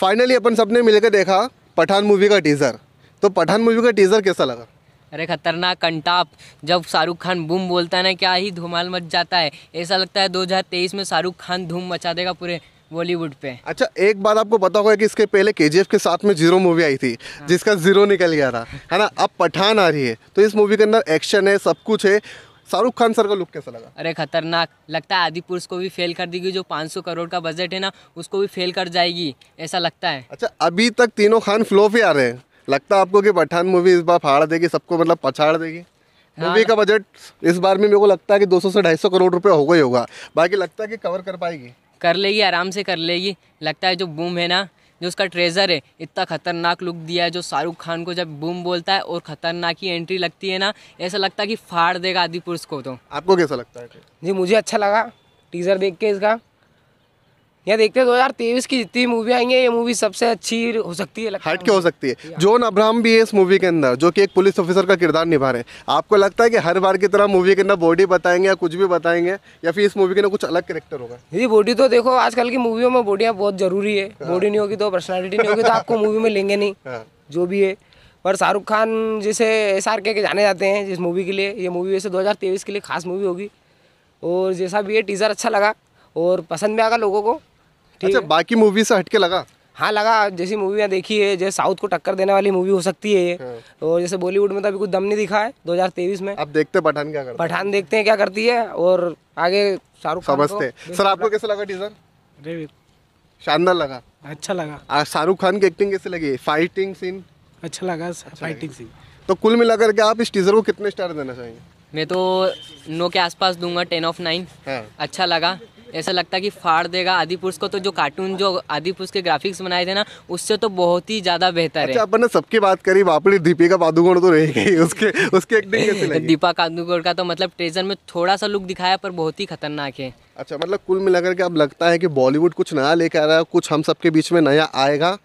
Finally अपन सबने मिलकर देखा पठान मूवी का टीज़र तो पठान मूवी का टीज़र कैसा लगा अरे खतरनाक कंटाप जब शाहरुख खान बूम बोलता है ना क्या ही धुमाल मच जाता है ऐसा लगता है 2023 में शाहरुख खान धूम मचा देगा पूरे बॉलीवुड पे अच्छा एक बात आपको पता होगा कि इसके पहले के के साथ में जीरो मूवी आई थी हाँ। जिसका जीरो निकल गया था है ना अब पठान आ रही है तो इस मूवी के अंदर एक्शन है सब कुछ है शाहरुख खान सर का लुक कैसा लगा अरे खतरनाक लगता है आदि पुरुष को भी फेल कर देगी जो 500 करोड़ का बजट है ना उसको भी फेल कर जाएगी ऐसा लगता है अच्छा अभी तक तीनों खान फ्लो ही आ रहे हैं लगता है आपको कि पठान मूवी इस बार फाड़ देगी सबको मतलब पछाड़ देगी मूवी हाँ। का बजट इस बार में मेरे को लगता है कि 200 से 250 करोड़ रुपए होगा ही होगा बाकी लगता है कि कवर कर पाएगी कर लेगी आराम से कर लेगी लगता है जो बूम है ना जो उसका ट्रेज़र है इतना ख़तरनाक लुक दिया है जो शाहरुख खान को जब बूम बोलता है और ख़तरनाक ही एंट्री लगती है ना ऐसा लगता है कि फाड़ देगा आदि पुरुष को तो आपको कैसा लगता है जी मुझे अच्छा लगा टीज़र देख के इसका यहाँ देखते हैं 2023 की जितनी मूवी आई है ये मूवी सबसे अच्छी हो सकती है हट के हो सकती है जोन अब्राहम भी है इस मूवी के अंदर जो कि एक पुलिस ऑफिसर का किरदार निभा रहे हैं आपको लगता है कि हर बार की तरह मूवी के अंदर बॉडी बताएंगे या कुछ भी बताएंगे या फिर इस मूवी के अंदर कुछ अलग करेक्टर होगा ये बॉडी तो देखो आजकल की मूवियों में बॉडियाँ बहुत जरूरी है बॉडी हाँ। नहीं होगी तो पर्सनैलिटी नहीं होगी तो आपको मूवी में लेंगे नहीं हाँ। जो भी है पर शाहरुख खान जैसे एस आर के जाने जाते हैं जिस मूवी के लिए ये मूवी वैसे तेईस के लिए खास मूवी होगी और जैसा भी ये टीज़र अच्छा लगा और पसंद में आगा लोगों को अच्छा बाकी मूवी से हटके लगा हाँ लगा जैसी मूवियाँ देखी है जैसे साउथ को टक्कर देने वाली मूवी हो सकती है ये हाँ। और जैसे बॉलीवुड में तो अभी कुछ दम नहीं दिखा है 2023 में अब देखते हैं पठान क्या करती पठान देखते हैं क्या करती है और आगे शाहरुख खान समझते सर आपको कैसा लगा टीजर शानदार लगा अच्छा लगा शाहरुख खान की एक्टिंग कैसे लगी फाइटिंग सीन अच्छा लगा फाइटिंग अच्छा सीन तो कुल मिलाकर के आप इस टीजर को कितने स्टार देना चाहेंगे मैं तो नौ के आसपास दूंगा टेन ऑफ नाइन अच्छा लगा ऐसा लगता है कि फाड़ देगा आदिपुरुष को तो जो कार्टून जो आदिपुरुष के ग्राफिक्स बनाए थे ना उससे तो बहुत ही ज़्यादा बेहतर अच्छा, है अपन ने सबकी बात करी वापड़ी दीपिका पादुकोण तो रहेगी उसके उसके एक्टिंग कैसी लगी दीपा पादुकोण का तो मतलब ट्रेजर में थोड़ा सा लुक दिखाया पर बहुत ही खतरनाक है अच्छा मतलब कुल मिलाकर के अब लगता है कि बॉलीवुड कुछ नया लेकर आ रहा है कुछ हम सबके बीच में नया आएगा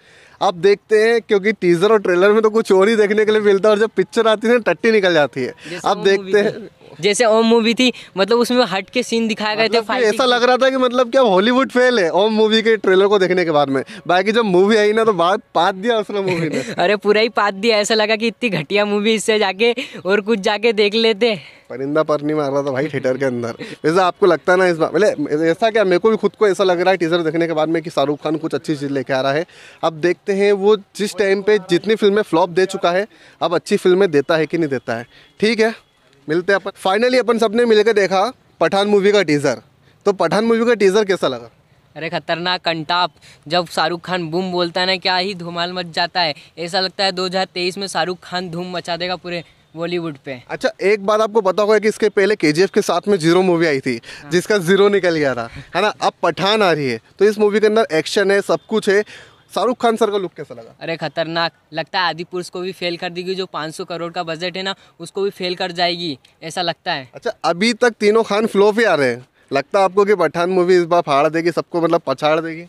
अब देखते हैं क्योंकि टीजर और ट्रेलर में तो कुछ और ही देखने के लिए मिलता है और जब पिक्चर आती है ना टट्टी निकल जाती है अब देखते हैं जैसे ओम मूवी थी मतलब उसमें हट के सीन दिखाए गए था थे मतलब ऐसा लग रहा था कि मतलब क्या हॉलीवुड फेल है ओम मूवी के ट्रेलर को देखने के बाद में बाकी जब मूवी आई ना तो बात पात दिया उसने मूवी ने अरे पूरा ही पात दिया ऐसा लगा कि इतनी घटिया मूवी इससे जाके और कुछ जाके देख लेते परिंदा पर नहीं मार रहा था भाई थिएटर के अंदर वैसे आपको लगता ना इस बार बोले ऐसा क्या मेरे को भी खुद को ऐसा लग रहा है टीजर देखने के बाद में कि शाहरुख खान कुछ अच्छी चीज़ लेके आ रहा है अब देखते हैं वो जिस टाइम पे जितनी फिल्में फ्लॉप दे चुका है अब अच्छी फिल्में देता है कि नहीं देता है ठीक है मिलते हैं अपन फाइनली अपन सबने मिलकर देखा पठान मूवी का टीज़र तो पठान मूवी का टीज़र कैसा लगा अरे खतरनाक कंटाप जब शाहरुख खान बूम बोलता है ना क्या ही धुमाल मच जाता है ऐसा लगता है 2023 में शाहरुख खान धूम मचा देगा पूरे बॉलीवुड पे अच्छा एक बात आपको पता होगा कि इसके पहले के के साथ में जीरो मूवी आई थी हाँ। जिसका जीरो निकल गया था है ना अब पठान आ रही है तो इस मूवी के अंदर एक्शन है सब कुछ है शाहरुख खान सर का लुक कैसा लगा अरे खतरनाक लगता है आदि पुरुष को भी फेल कर देगी जो 500 करोड़ का बजट है ना उसको भी फेल कर जाएगी ऐसा लगता है अच्छा अभी तक तीनों खान फ्लो भी आ रहे हैं लगता है आपको कि पठान मूवी इस बार फाड़ देगी सबको मतलब पछाड़ देगी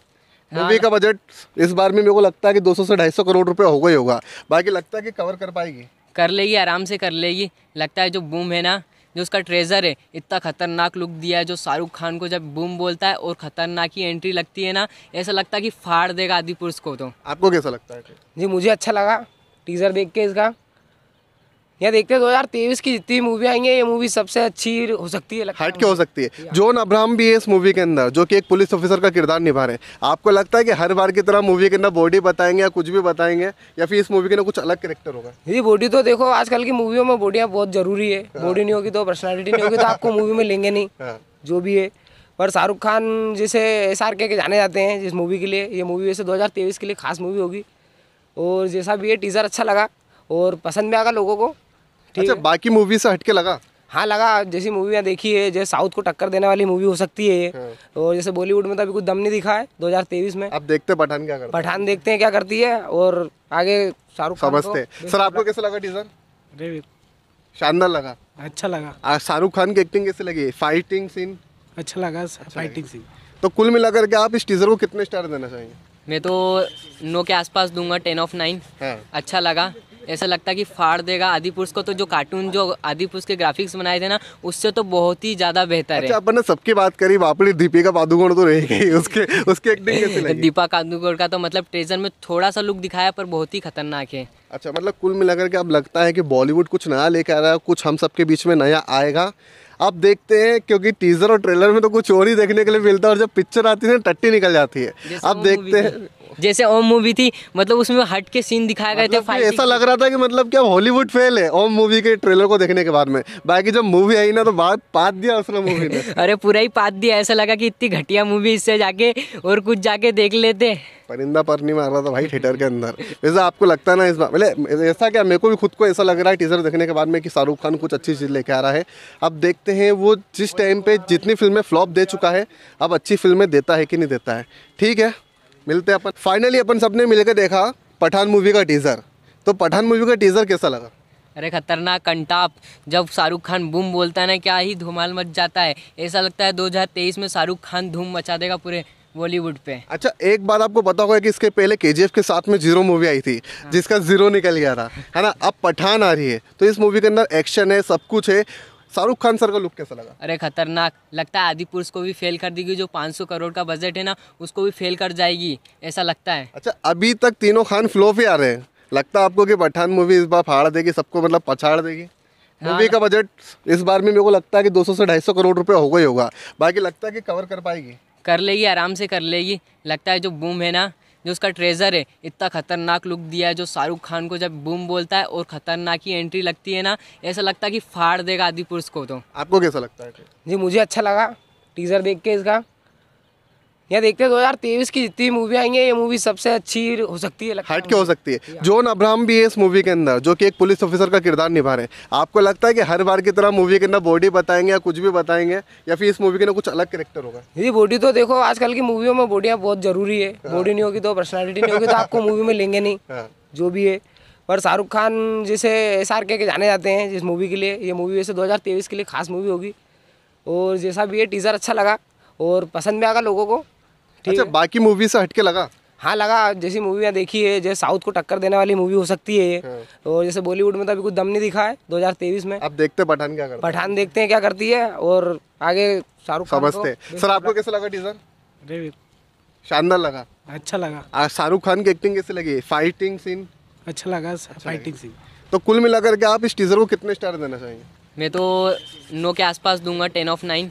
मूवी हाँ, का बजट इस बार में मेरे को लगता है कि 200 से 250 करोड़ रुपए हो ही होगा बाकी लगता है कि कवर कर पाएगी कर लेगी आराम से कर लेगी लगता है जो बूम है ना जो उसका ट्रेज़र है इतना खतरनाक लुक दिया है जो शाहरुख खान को जब बूम बोलता है और ख़तरनाक ही एंट्री लगती है ना ऐसा लगता है कि फाड़ देगा आदिपुरुष को तो आपको कैसा लगता है जी मुझे अच्छा लगा टीज़र देख के इसका ये देखते हैं 2023 की जितनी मूवी आई है ये मूवी सबसे अच्छी हो सकती है हट के हो सकती है जॉन अब्राहम भी है इस मूवी के अंदर जो कि एक पुलिस ऑफिसर का किरदार निभा रहे हैं आपको लगता है कि हर बार की तरह मूवी के अंदर बॉडी बताएंगे या कुछ भी बताएंगे या फिर इस मूवी के अंदर कुछ अलग करेक्टर होगा ये बॉडी तो देखो आजकल की मूवियों में बॉडियाँ बहुत जरूरी है बॉडी हाँ। नहीं होगी तो पर्सनैलिटी नहीं होगी तो आपको मूवी में लेंगे नहीं हाँ। जो भी है पर शाहरुख खान जैसे एस आर के जाने जाते हैं जिस मूवी के लिए ये मूवी वैसे 2023 के लिए खास मूवी होगी और जैसा भी ये टीज़र अच्छा लगा और पसंद भी आगा लोगों को अच्छा बाकी मूवी से हटके लगा हाँ लगा जैसी मूवियाँ देखी है जैसे साउथ को टक्कर देने वाली मूवी हो सकती है हाँ। और जैसे बॉलीवुड में तो अभी कुछ दम नहीं दिखा है दो में अब देखते हैं पठान क्या करती पठान देखते हैं क्या करती है और आगे शाहरुख समझते सर आपको कैसा लगा टीजर शानदार लगा अच्छा लगा शाहरुख खान की एक्टिंग कैसे लगी फाइटिंग सीन अच्छा लगा फाइटिंग अच्छा सीन तो कुल मिलाकर के आप इस टीजर को कितने स्टार देना चाहेंगे मैं तो नौ के आसपास दूंगा टेन ऑफ नाइन अच्छा लगा ऐसा लगता है कि फाड़ देगा आदिपुरुष को तो जो कार्टून जो आदि के ग्राफिक्स बनाए थे ना उससे तो बहुत ही ज़्यादा बेहतर अच्छा, है अपन ने सबकी बात करी वापड़ी दीपिका पादुकोण तो रह गई उसके उसके एक्टिंग कैसे दीपा पादुकोण का तो मतलब ट्रेजर में थोड़ा सा लुक दिखाया पर बहुत ही खतरनाक है अच्छा मतलब कुल मिलाकर के अब लगता है कि बॉलीवुड कुछ नया लेकर आ रहा है कुछ हम सबके बीच में नया आएगा आप देखते हैं क्योंकि टीजर और ट्रेलर में तो कुछ और ही देखने के लिए मिलता है और जब पिक्चर आती है ना तो टट्टी निकल जाती है आप देखते हैं जैसे ओम मूवी थी मतलब उसमें हट के सीन दिखाए गए थे मतलब ऐसा लग रहा था कि मतलब क्या हॉलीवुड फेल है ओम मूवी के ट्रेलर को देखने के बाद में बाकी जब मूवी आई ना तो बात पात दिया उसने मूवी ने अरे पूरा ही पात दिया ऐसा लगा कि इतनी घटिया मूवी इससे जाके और कुछ जाके देख लेते परिंदा पर नहीं मार रहा था भाई थिएटर के अंदर वैसे आपको लगता है ना इस बार मतलब ऐसा क्या मेरे को भी खुद को ऐसा लग रहा है टीजर देखने के बाद में कि शाहरुख खान कुछ अच्छी चीज़ लेके आ रहा है अब देखते हैं वो जिस टाइम पे जितनी फिल्में फ्लॉप दे चुका है अब अच्छी फिल्में देता है कि नहीं देता है ठीक है मिलते हैं अपन फाइनली अपन सबने मिलकर देखा पठान मूवी का टीज़र तो पठान मूवी का टीज़र कैसा लगा अरे खतरनाक कंटाप जब शाहरुख खान बूम बोलता है ना क्या ही धुमाल मच जाता है ऐसा लगता है 2023 में शाहरुख खान धूम मचा देगा पूरे बॉलीवुड पे अच्छा एक बात आपको पता होगा कि इसके पहले के के साथ में जीरो मूवी आई थी हाँ। जिसका जीरो निकल गया था है ना अब पठान आ रही है तो इस मूवी के अंदर एक्शन है सब कुछ है शाहरुख खान सर का लुक कैसा लगा अरे खतरनाक लगता है आदि पुरुष को भी फेल कर देगी जो 500 करोड़ का बजट है ना उसको भी फेल कर जाएगी ऐसा लगता है अच्छा अभी तक तीनों खान फ्लो ही आ रहे हैं लगता है आपको कि पठान मूवी इस बार फाड़ देगी सबको मतलब पछाड़ देगी मूवी हाँ, का बजट इस बार में मेरे को लगता है कि 200 से 250 करोड़ रुपए होगा ही होगा बाकी लगता है कि कवर कर पाएगी कर लेगी आराम से कर लेगी लगता है जो बूम है ना जो उसका ट्रेज़र है इतना ख़तरनाक लुक दिया है जो शाहरुख खान को जब बूम बोलता है और ख़तरनाक ही एंट्री लगती है ना ऐसा लगता है कि फाड़ देगा आदिपुरुष को तो आपको कैसा लगता है जी मुझे अच्छा लगा टीज़र देख के इसका यहाँ देखते हैं 2023 की जितनी मूवी आई है ये मूवी सबसे अच्छी हो सकती है हट के हो सकती है जॉन अब्राहम भी है इस मूवी के अंदर जो कि एक पुलिस ऑफिसर का किरदार निभा रहे हैं आपको लगता है कि हर बार की तरह मूवी के अंदर बॉडी बताएंगे या कुछ भी बताएंगे या फिर इस मूवी के अंदर कुछ अलग करेक्टर होगा ये बॉडी तो देखो आजकल की मूवियों में बॉडियाँ बहुत जरूरी है बॉडी हाँ। नहीं होगी तो पर्सनैलिटी नहीं होगी तो आपको मूवी में लेंगे नहीं हाँ। जो भी है पर शाहरुख खान जैसे एस आर के जाने जाते हैं जिस मूवी के लिए ये मूवी वैसे 2023 के लिए खास मूवी होगी और जैसा भी ये टीज़र अच्छा लगा और पसंद भी आएगा लोगों को अच्छा बाकी मूवी से हटके लगा हाँ लगा जैसी मूवियाँ देखी है जैसे साउथ को टक्कर देने वाली मूवी हो सकती है हाँ। और जैसे बॉलीवुड में तो अभी कुछ दम नहीं दिखा है दो में अब देखते हैं पठान क्या पठान देखते हैं क्या करती है और आगे शाहरुख समझते सर आपको कैसा लगा टीजर शानदार लगा अच्छा लगा शाहरुख खान की एक्टिंग कैसी लगी फाइटिंग सीन अच्छा लगा अच्छा फाइटिंग सीन तो कुल मिलाकर के आप इस टीजर को कितने स्टार देना चाहेंगे मैं तो नौ के आसपास दूंगा टेन ऑफ नाइन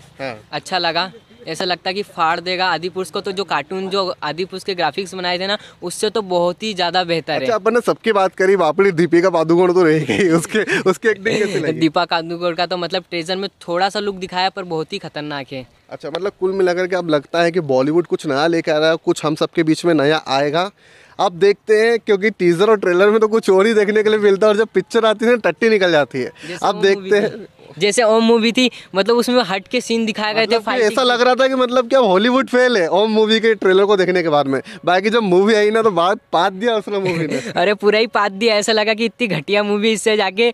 अच्छा लगा ऐसा लगता है कि फाड़ देगा आदिपुरुष को तो जो कार्टून जो आदि के ग्राफिक्स बनाए थे ना उससे तो बहुत ही ज़्यादा बेहतर अच्छा, है अपन ने सबकी बात करी वापड़ी दीपिका पादुकोण तो रह गई उसके उसके एक्टिंग दीपा पादुकोण का तो मतलब ट्रेजर में थोड़ा सा लुक दिखाया पर बहुत ही खतरनाक है अच्छा मतलब कुल मिलाकर के अब लगता है कि बॉलीवुड कुछ नया लेकर आ रहा है कुछ हम सबके बीच में नया आएगा आप देखते हैं क्योंकि टीजर और ट्रेलर में तो कुछ और ही देखने के लिए मिलता है और जब पिक्चर आती है ना तो टट्टी निकल जाती है आप देखते हैं जैसे ओम मूवी थी मतलब उसमें हट के सीन दिखाए गए थे मतलब ऐसा लग रहा था कि मतलब क्या हॉलीवुड फेल है ओम मूवी के ट्रेलर को देखने के बाद में बाकी जब मूवी आई ना तो बात पात दिया उसने मूवी ने अरे पूरा ही पात दिया ऐसा लगा कि इतनी घटिया मूवी इससे जाके